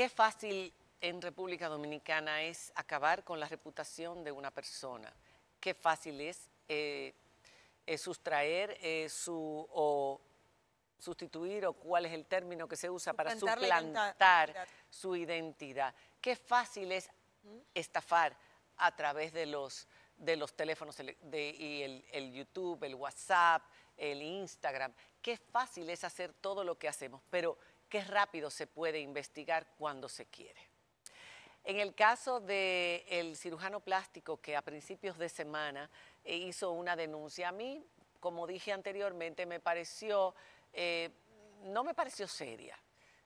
qué fácil en República Dominicana es acabar con la reputación de una persona. Qué fácil es eh, eh, sustraer eh, su o sustituir o cuál es el término que se usa para suplantar su identidad. Qué fácil es estafar a través de los, de los teléfonos de, y el, el YouTube, el WhatsApp, el Instagram. Qué fácil es hacer todo lo que hacemos, pero que rápido se puede investigar cuando se quiere. En el caso del cirujano plástico que a principios de semana eh, hizo una denuncia, a mí, como dije anteriormente, me pareció, eh, no me pareció seria.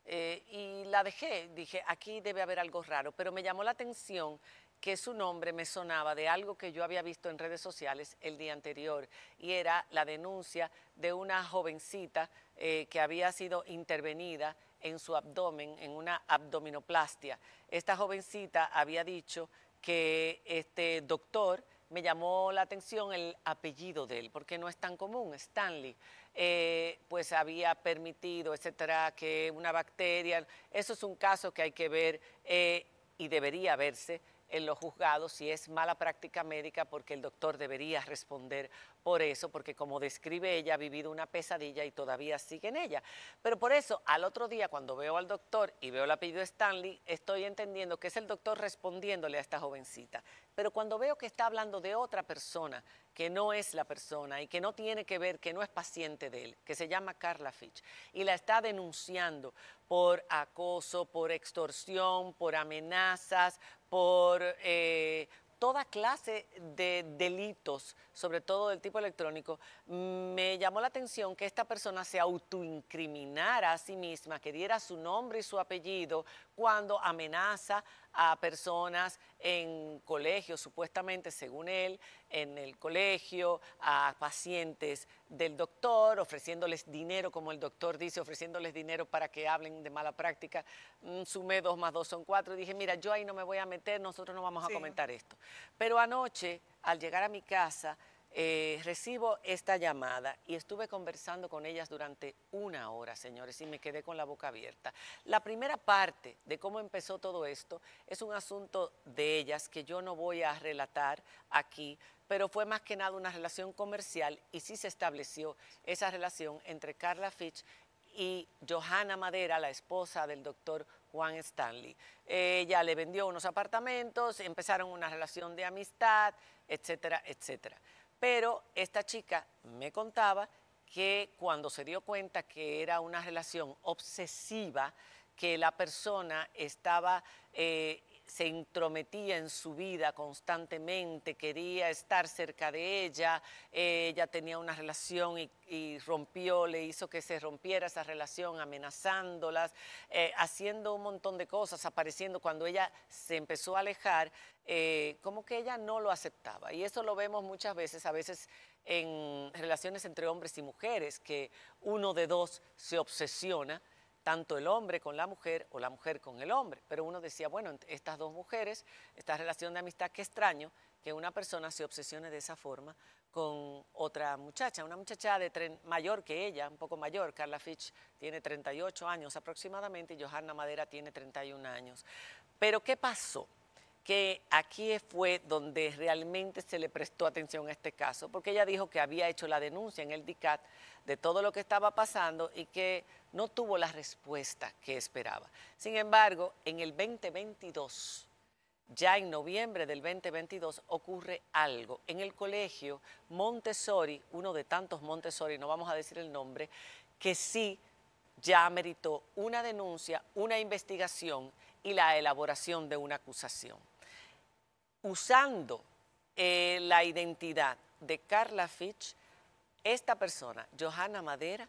Eh, y la dejé, dije, aquí debe haber algo raro, pero me llamó la atención que su nombre me sonaba de algo que yo había visto en redes sociales el día anterior y era la denuncia de una jovencita eh, que había sido intervenida en su abdomen, en una abdominoplastia. Esta jovencita había dicho que este doctor me llamó la atención el apellido de él, porque no es tan común, Stanley, eh, pues había permitido, etcétera, que una bacteria, eso es un caso que hay que ver eh, y debería verse en los juzgados si es mala práctica médica porque el doctor debería responder por eso, porque como describe ella, ha vivido una pesadilla y todavía sigue en ella. Pero por eso, al otro día, cuando veo al doctor y veo el apellido Stanley, estoy entendiendo que es el doctor respondiéndole a esta jovencita. Pero cuando veo que está hablando de otra persona que no es la persona y que no tiene que ver, que no es paciente de él, que se llama Carla Fitch, y la está denunciando por acoso, por extorsión, por amenazas, por eh, toda clase de delitos, sobre todo del tipo electrónico, me llamó la atención que esta persona se autoincriminara a sí misma, que diera su nombre y su apellido cuando amenaza a personas en colegios, supuestamente según él, en el colegio, a pacientes del doctor, ofreciéndoles dinero, como el doctor dice, ofreciéndoles dinero para que hablen de mala práctica. Mm, sumé dos más dos son cuatro y dije, mira, yo ahí no me voy a meter, nosotros no vamos a comentar esto. Pero anoche, al llegar a mi casa, eh, recibo esta llamada y estuve conversando con ellas durante una hora, señores, y me quedé con la boca abierta. La primera parte de cómo empezó todo esto es un asunto de ellas que yo no voy a relatar aquí, pero fue más que nada una relación comercial y sí se estableció esa relación entre Carla Fitch y Johanna Madera, la esposa del doctor Juan Stanley. Ella le vendió unos apartamentos, empezaron una relación de amistad, etcétera, etcétera. Pero esta chica me contaba que cuando se dio cuenta que era una relación obsesiva, que la persona estaba eh, se intrometía en su vida constantemente, quería estar cerca de ella, eh, ella tenía una relación y, rompió, le hizo que se rompiera esa relación amenazándolas, eh, haciendo un montón de cosas, apareciendo cuando ella se empezó a alejar, eh, como que ella no lo aceptaba. Y eso lo vemos muchas veces, a veces en relaciones entre hombres y mujeres, que uno de dos se obsesiona tanto el hombre con la mujer o la mujer con el hombre. Pero uno decía, bueno, estas dos mujeres, esta relación de amistad, qué extraño que una persona se obsesione de esa forma con otra muchacha, una muchacha de tren, mayor que ella, un poco mayor, Carla Fitch tiene 38 años aproximadamente y Johanna Madera tiene 31 años. Pero ¿qué pasó? que aquí fue donde realmente se le prestó atención a este caso, porque ella dijo que había hecho la denuncia en el DICAT de todo lo que estaba pasando y que no tuvo la respuesta que esperaba. Sin embargo, en el 2022, ya en noviembre del 2022, ocurre algo. En el colegio Montessori, uno de tantos Montessori, no vamos a decir el nombre, que sí ya meritó una denuncia, una investigación y la elaboración de una acusación usando eh, la identidad de Carla Fitch, esta persona, Johanna Madera,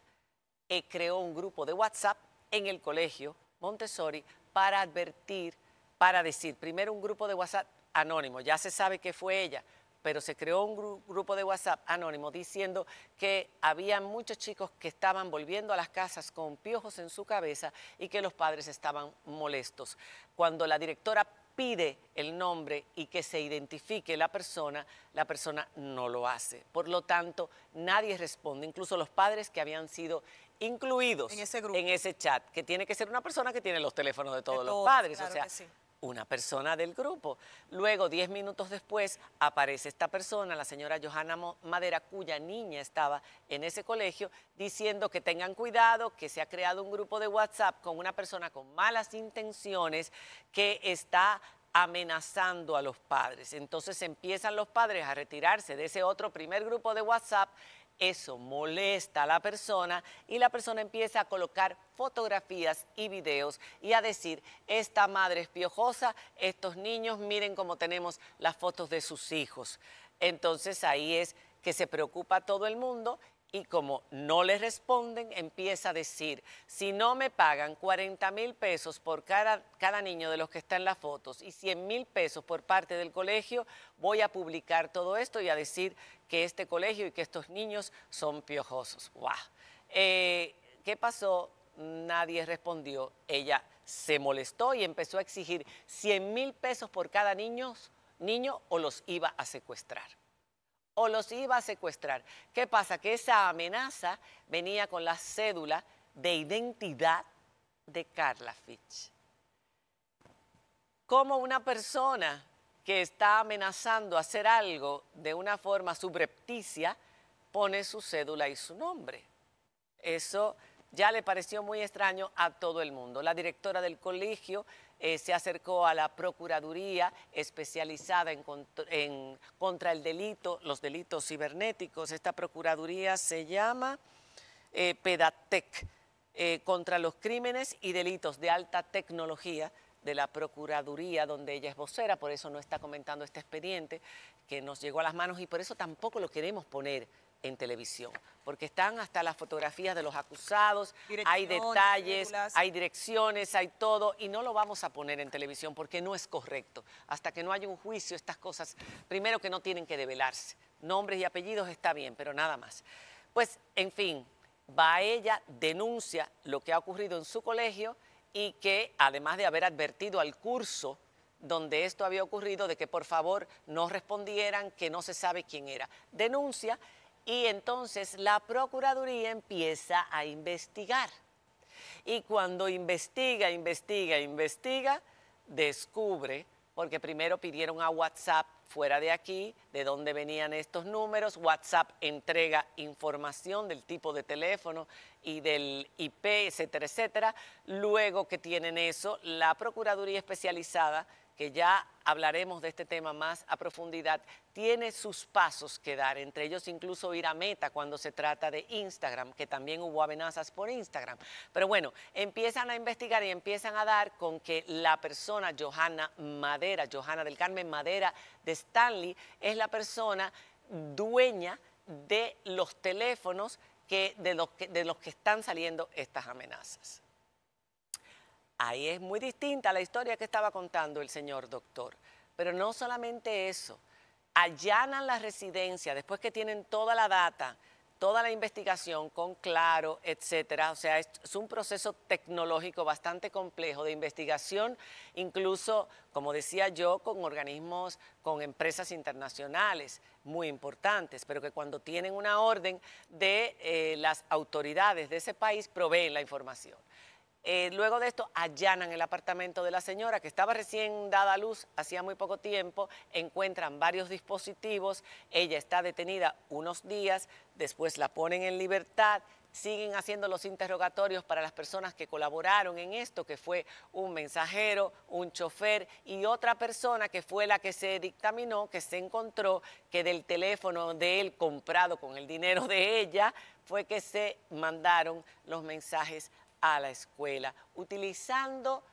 eh, creó un grupo de WhatsApp en el colegio Montessori para advertir, para decir, primero un grupo de WhatsApp anónimo, ya se sabe que fue ella, pero se creó un grupo de WhatsApp anónimo diciendo que había muchos chicos que estaban volviendo a las casas con piojos en su cabeza y que los padres estaban molestos. Cuando la directora pide el nombre y que se identifique la persona, la persona no lo hace. Por lo tanto, nadie responde, incluso los padres que habían sido incluidos en ese, chat, que tiene que ser una persona que tiene los teléfonos de todos, los padres. sea, una persona del grupo. Luego, diez minutos después, aparece esta persona, la señora Johanna Madera, cuya niña estaba en ese colegio, diciendo que tengan cuidado, que se ha creado un grupo de WhatsApp con una persona con malas intenciones que está amenazando a los padres. Entonces empiezan los padres a retirarse de ese otro primer grupo de WhatsApp eso molesta a la persona y la persona empieza a colocar fotografías y videos y a decir, esta madre es piojosa, estos niños miren cómo tenemos las fotos de sus hijos. Entonces ahí es que se preocupa todo el mundo y como no le responden, empieza a decir, si no me pagan 40 mil pesos por cada, cada, niño de los que están en las fotos y 100 mil pesos por parte del colegio, voy a publicar todo esto y a decir que este colegio y que estos niños son piojosos. Eh, ¿Qué pasó? Nadie respondió. Ella se molestó y empezó a exigir 100 mil pesos por cada niño, niño o los iba a secuestrar o los iba a secuestrar. ¿Qué pasa? Que esa amenaza venía con la cédula de identidad de Carla Fitch. Como una persona que está amenazando hacer algo de una forma subrepticia, pone su cédula y su nombre. Eso ya le pareció muy extraño a todo el mundo. La directora del colegio eh, se acercó a la Procuraduría especializada en, contra el delito, los delitos cibernéticos. Esta Procuraduría se llama eh, PEDATEC, eh, contra los crímenes y delitos de alta tecnología de la Procuraduría, donde ella es vocera, por eso no está comentando este expediente que nos llegó a las manos y por eso tampoco lo queremos poner en televisión, porque están hasta las fotografías de los acusados, hay detalles, hay direcciones, hay todo, y no lo vamos a poner en televisión porque no es correcto. Hasta que no haya un juicio, estas cosas, primero que no tienen que develarse. Nombres y apellidos está bien, pero nada más. Pues, en fin, va ella, denuncia lo que ha ocurrido en su colegio y que además de haber advertido al curso donde esto había ocurrido de que por favor no respondieran, que no se sabe quién era. Denuncia y entonces la Procuraduría empieza a investigar. Y cuando investiga, investiga, investiga, descubre, porque primero pidieron a WhatsApp fuera de aquí, de dónde venían estos números. WhatsApp entrega información del tipo de teléfono y del IP, etcétera, etcétera. Luego que tienen eso, la Procuraduría Especializada que ya hablaremos de este tema más a profundidad, tiene sus pasos que dar, entre ellos incluso ir a meta cuando se trata de Instagram, que también hubo amenazas por Instagram. Pero bueno, empiezan a investigar y empiezan a dar con que la persona Johanna Madera, Johanna del Carmen Madera de Stanley, es la persona dueña de los teléfonos que, de, los de los que están saliendo estas amenazas. Ahí es muy distinta la historia que estaba contando el señor doctor. Pero no solamente eso, allanan la residencia después que tienen toda la data, toda la investigación con claro, etcétera. O sea, es un proceso tecnológico bastante complejo de investigación, incluso, como decía yo, con organismos, con empresas internacionales muy importantes, pero que cuando tienen una orden de eh, las autoridades de ese país proveen la información. Eh, luego de esto, allanan el apartamento de la señora que estaba recién dada a luz hacía muy poco tiempo, encuentran varios dispositivos, ella está detenida unos días, después la ponen en libertad, siguen haciendo los interrogatorios para las personas que colaboraron en esto, que fue un mensajero, un chofer y otra persona que fue la que se dictaminó, que se encontró que del teléfono de él comprado con el dinero de ella, fue que se mandaron los mensajes a la escuela utilizando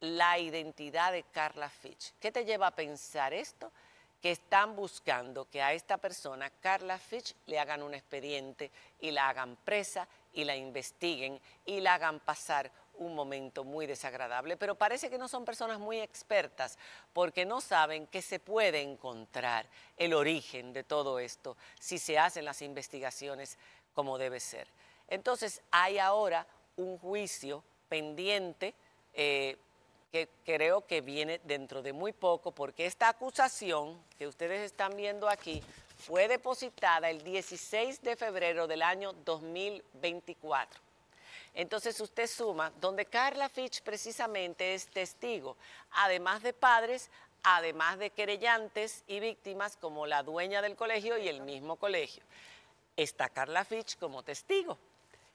la identidad de Carla Fitch. ¿Qué te lleva a pensar esto? Que están buscando que a esta persona, Carla Fitch, le hagan un expediente y la hagan presa y la investiguen y la hagan pasar un momento muy desagradable, pero parece que no son personas muy expertas porque no saben que se puede encontrar el origen de todo esto si se hacen las investigaciones como debe ser. Entonces hay ahora un juicio pendiente eh, que creo que viene dentro de muy poco, porque esta acusación que ustedes están viendo aquí fue depositada el 16 de febrero del año 2024. Entonces usted suma, donde Carla Fitch precisamente es testigo, además de padres, además de querellantes y víctimas como la dueña del colegio y el mismo colegio. Está Carla Fitch como testigo.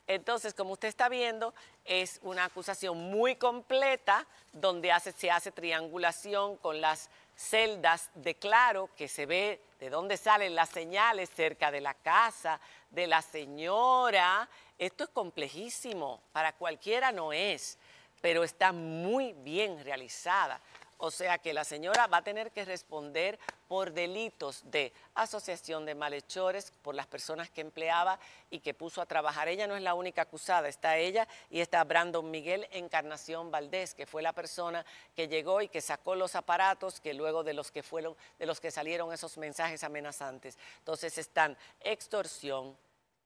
Entonces, como usted está viendo, es una acusación muy completa donde se hace triangulación con las celdas de claro que se ve de dónde salen las señales cerca de la casa, de la señora. Esto es complejísimo, para cualquiera no es, pero está muy bien realizada. O sea que la señora va a tener que responder por delitos de asociación de malhechores, por las personas que empleaba y que puso a trabajar. Ella no es la única acusada, está ella y está Brandon Miguel Encarnación Valdés, que fue la persona que llegó y que sacó los aparatos que luego de los que fueron, de los que salieron esos mensajes amenazantes. Entonces están extorsión,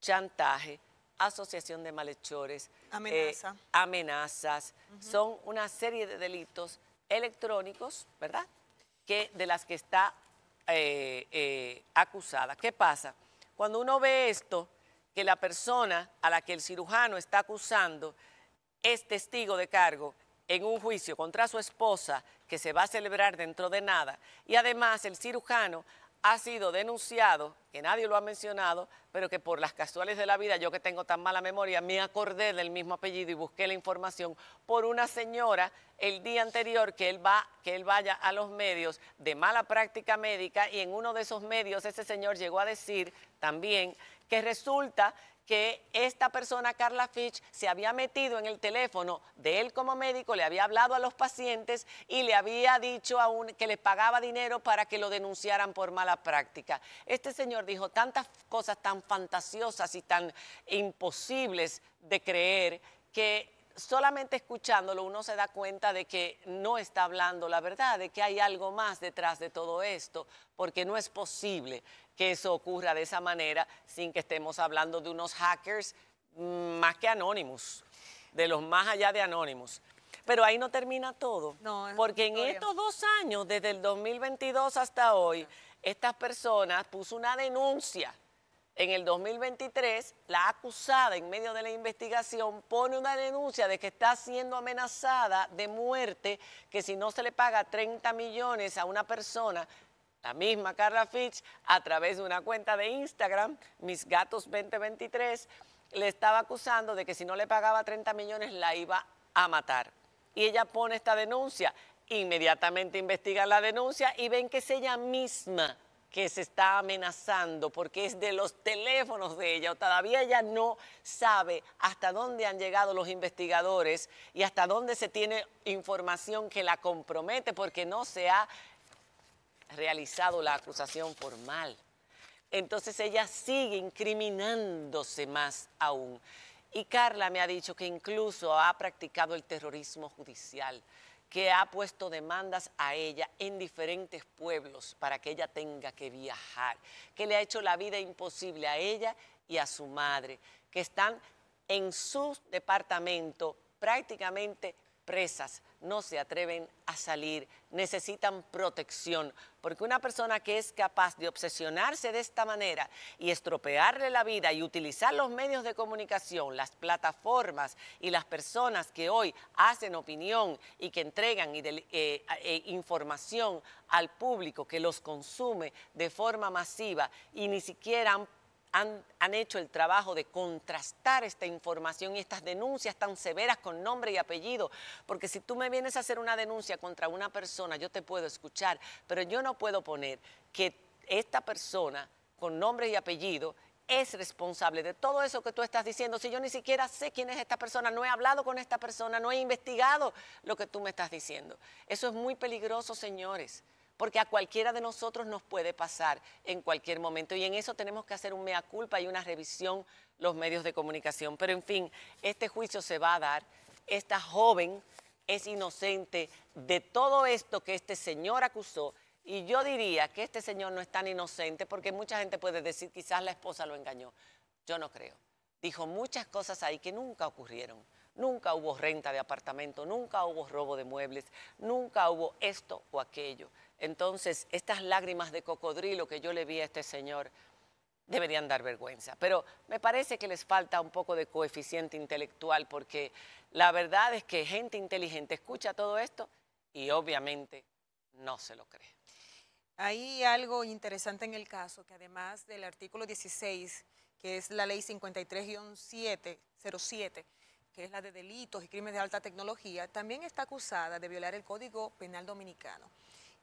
chantaje, asociación de malhechores, eh, amenazas, son una serie de delitos electrónicos, ¿verdad? Que, de las que está eh, eh, acusada. ¿Qué pasa? Cuando uno ve esto, que la persona a la que el cirujano está acusando es testigo de cargo en un juicio contra su esposa que se va a celebrar dentro de nada, y además el cirujano ha sido denunciado, que nadie lo ha mencionado, pero que por las casuales de la vida, yo que tengo tan mala memoria, me acordé del mismo apellido y busqué la información por una señora el día anterior que él, va, que él vaya a los medios de mala práctica médica y en uno de esos medios ese señor llegó a decir también que resulta que esta persona, Carla Fitch, se había metido en el teléfono de él como médico, le había hablado a los pacientes y le había dicho que le pagaba dinero para que lo denunciaran por mala práctica. Este señor dijo tantas cosas tan fantasiosas y tan imposibles de creer que solamente escuchándolo uno se da cuenta de que no está hablando la verdad, de que hay algo más detrás de todo esto, porque no es posible que eso ocurra de esa manera sin que estemos hablando de unos hackers más que anónimos, de los más allá de anónimos. Pero ahí no termina todo, porque en estos dos años, desde el 2022 hasta hoy, estas personas puso una denuncia. En el 2023, la acusada en medio de la investigación pone una denuncia de que está siendo amenazada de muerte, que si no se le paga 30 millones a una persona la misma Carla Fitch, a través de una cuenta de Instagram, Mis Gatos 2023, le estaba acusando de que si no le pagaba 30 millones la iba a matar. Y ella pone esta denuncia, inmediatamente investigan la denuncia y ven que es ella misma que se está amenazando porque es de los teléfonos de ella. todavía ella no sabe hasta dónde han llegado los investigadores y hasta dónde se tiene información que la compromete porque no se ha realizado la acusación formal. Entonces ella sigue incriminándose más aún. Y Carla me ha dicho que incluso ha practicado el terrorismo judicial, que ha puesto demandas a ella en diferentes pueblos para que ella tenga que viajar, que le ha hecho la vida imposible a ella y a su madre, que están en su departamento prácticamente presas no se atreven a salir, necesitan protección, porque una persona que es capaz de obsesionarse de esta manera y estropearle la vida y utilizar los medios de comunicación, las plataformas y las personas que hoy hacen opinión y que entregan eh, eh, eh, información al público que los consume de forma masiva y ni siquiera han han, hecho el trabajo de contrastar esta información y estas denuncias tan severas con nombre y apellido. Porque si tú me vienes a hacer una denuncia contra una persona, yo te puedo escuchar, pero yo no puedo poner que esta persona con nombre y apellido es responsable de todo eso que tú estás diciendo. Si yo ni siquiera sé quién es esta persona, no he hablado con esta persona, no he investigado lo que tú me estás diciendo. Eso es muy peligroso, señores porque a cualquiera de nosotros nos puede pasar en cualquier momento y en eso tenemos que hacer un mea culpa y una revisión los medios de comunicación. Pero en fin, este juicio se va a dar, esta joven es inocente de todo esto que este señor acusó y yo diría que este señor no es tan inocente porque mucha gente puede decir quizás la esposa lo engañó. Yo no creo. Dijo muchas cosas ahí que nunca ocurrieron nunca hubo renta de apartamento, nunca hubo robo de muebles, nunca hubo esto o aquello. Entonces, estas lágrimas de cocodrilo que yo le vi a este señor deberían dar vergüenza, pero me parece que les falta un poco de coeficiente intelectual porque la verdad es que gente inteligente escucha todo esto y obviamente no se lo cree. Hay algo interesante en el caso, que además del artículo 16, que es la ley 53-707, que es la de delitos y crímenes de alta tecnología, también está acusada de violar el Código Penal Dominicano.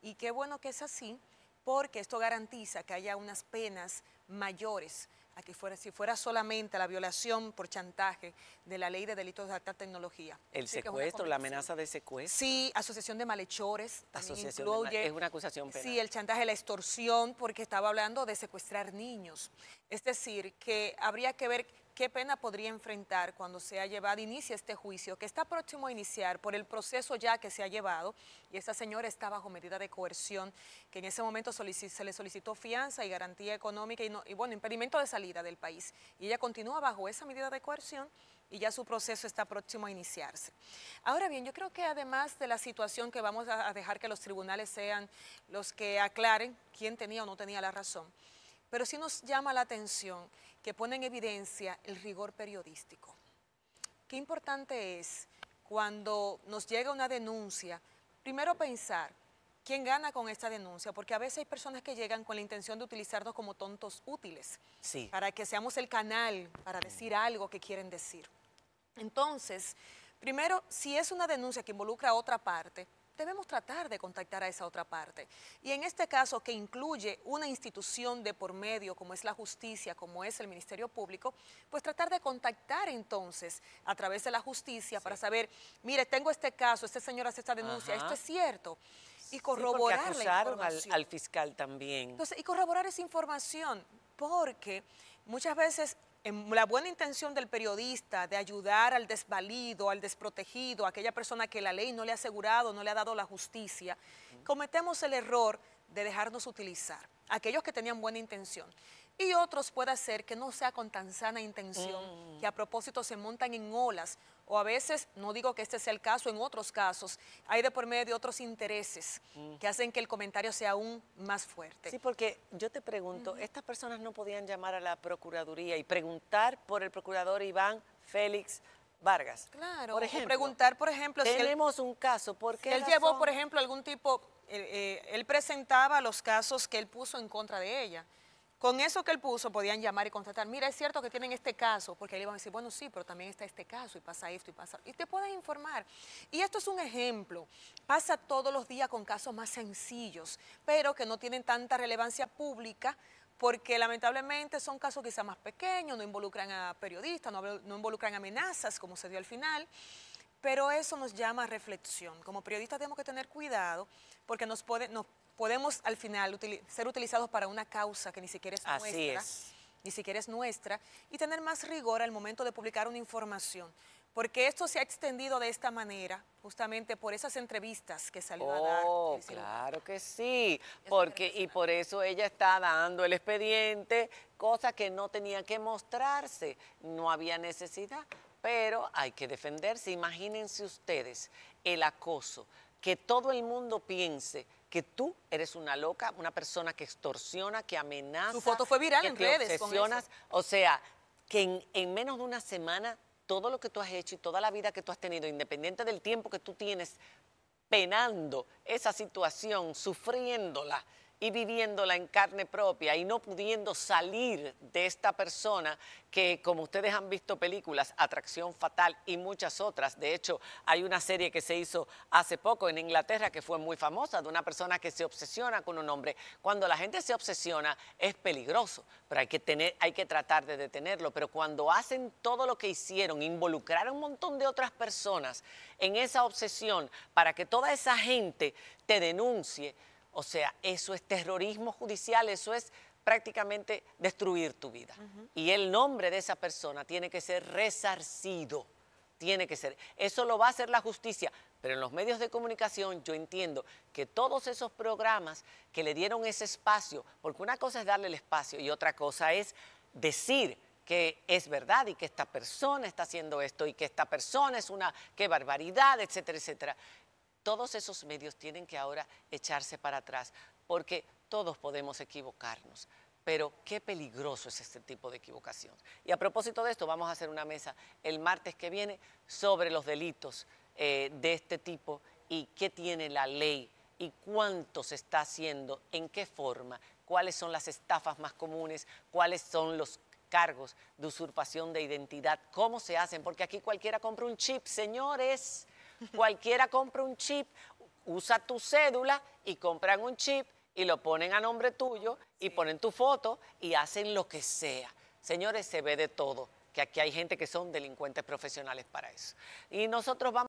Y qué bueno que es así, porque esto garantiza que haya unas penas mayores a que fuera, si fuera solamente la violación por chantaje de la ley de delitos de alta tecnología. El secuestro, la amenaza de secuestro. Sí, asociación de malhechores. Asociación incluye, es una acusación penal. Sí, el chantaje, la extorsión, porque estaba hablando de secuestrar niños. Es decir, que habría que ver qué pena podría enfrentar cuando se ha llevado inicia este juicio, que está próximo a iniciar por el proceso ya que se ha llevado, y esta señora está bajo medida de coerción, que en ese momento se le solicitó fianza y garantía económica y, y bueno, impedimento de salida del país. Y ella continúa bajo esa medida de coerción y ya su proceso está próximo a iniciarse. Ahora bien, yo creo que además de la situación que vamos a dejar que los tribunales sean los que aclaren quién tenía o no tenía la razón, pero sí nos llama la atención que pone en evidencia el rigor periodístico. Qué importante es cuando nos llega una denuncia, primero pensar quién gana con esta denuncia, porque a veces hay personas que llegan con la intención de utilizarnos como tontos útiles, para que seamos el canal para decir algo que quieren decir. Entonces, primero, si es una denuncia que involucra a otra parte, debemos tratar de contactar a esa otra parte. Y en este caso, que incluye una institución de por medio, como es la justicia, como es el Ministerio Público, pues tratar de contactar entonces a través de la justicia para saber, mire, tengo este caso, este señor hace esta denuncia, esto es cierto y corroborar Al, al, fiscal también. Entonces, y corroborar esa información, porque muchas veces en la buena intención del periodista de ayudar al desvalido, al desprotegido, a aquella persona que la ley no le ha asegurado, no le ha dado la justicia, cometemos el error de dejarnos utilizar, aquellos que tenían buena intención y otros puede ser que no sea con tan sana intención, mm. que a propósito se montan en olas o a veces, no digo que este sea el caso, en otros casos hay de por medio otros intereses mm. que hacen que el comentario sea aún más fuerte. Sí, porque yo te pregunto, ¿estas personas no podían llamar a la Procuraduría y preguntar por el procurador Iván Félix Vargas. Claro, preguntar, por ejemplo, tenemos si tenemos un caso, porque él llevó, por ejemplo, algún tipo, eh, eh, él presentaba los casos que él puso en contra de ella. Con eso que él puso podían llamar y contratar. Mira, es cierto que tienen este caso, porque ahí iban a decir, bueno, sí, pero también está este caso y pasa esto y pasa. Y te puedes informar. Y esto es un ejemplo. Pasa todos los días con casos más sencillos, pero que no tienen tanta relevancia pública porque lamentablemente son casos quizá más pequeños, no involucran a periodistas, no, involucran amenazas, como se dio al final. Pero eso nos llama a reflexión. Como periodistas tenemos que tener cuidado porque nos, puede, nos podemos al final ser utilizados para una causa que ni siquiera es nuestra. Ni siquiera es nuestra. Y tener más rigor al momento de publicar una información. Porque esto se ha extendido de esta manera, justamente por esas entrevistas que salió a dar. Oh, claro que sí. porque, y por eso ella está dando el expediente, cosa que no tenía que mostrarse. No había necesidad. Pero hay que defenderse. Imagínense ustedes el acoso que todo el mundo piense que tú eres una loca, una persona que extorsiona, que amenaza. Tu foto fue viral en redes. O sea, que en, en menos de una semana todo lo que tú has hecho y toda la vida que tú has tenido, independiente del tiempo que tú tienes penando esa situación, sufriéndola, y viviéndola en carne propia y no pudiendo salir de esta persona que, como ustedes han visto películas, Atracción Fatal y muchas otras, de hecho hay una serie que se hizo hace poco en Inglaterra que fue muy famosa, de una persona que se obsesiona con un hombre. Cuando la gente se obsesiona es peligroso, pero hay que, tener, hay que tratar de detenerlo, pero cuando hacen todo lo que hicieron, involucrar a un montón de otras personas en esa obsesión para que toda esa gente te denuncie, o sea, eso es terrorismo judicial, eso es prácticamente destruir tu vida. Y el nombre de esa persona tiene que ser resarcido, tiene que ser. Eso lo va a hacer la justicia, pero en los medios de comunicación yo entiendo que todos esos programas que le dieron ese espacio, porque una cosa es darle el espacio y otra cosa es decir que es verdad y que esta persona está haciendo esto y que esta persona es una, qué barbaridad, etcétera, etcétera todos esos medios tienen que ahora echarse para atrás, porque todos podemos equivocarnos. Pero qué peligroso es este tipo de equivocación. Y a propósito de esto, vamos a hacer una mesa el martes que viene sobre los delitos eh, de este tipo y qué tiene la ley y cuánto se está haciendo, en qué forma, cuáles son las estafas más comunes, cuáles son los cargos de usurpación de identidad, cómo se hacen, porque aquí cualquiera compra un chip, señores. Cualquiera compra un chip, usa tu cédula y compran un chip y lo ponen a nombre tuyo y ponen tu foto y hacen lo que sea. Señores, se ve de todo, que aquí hay gente que son delincuentes profesionales para eso. Y nosotros vamos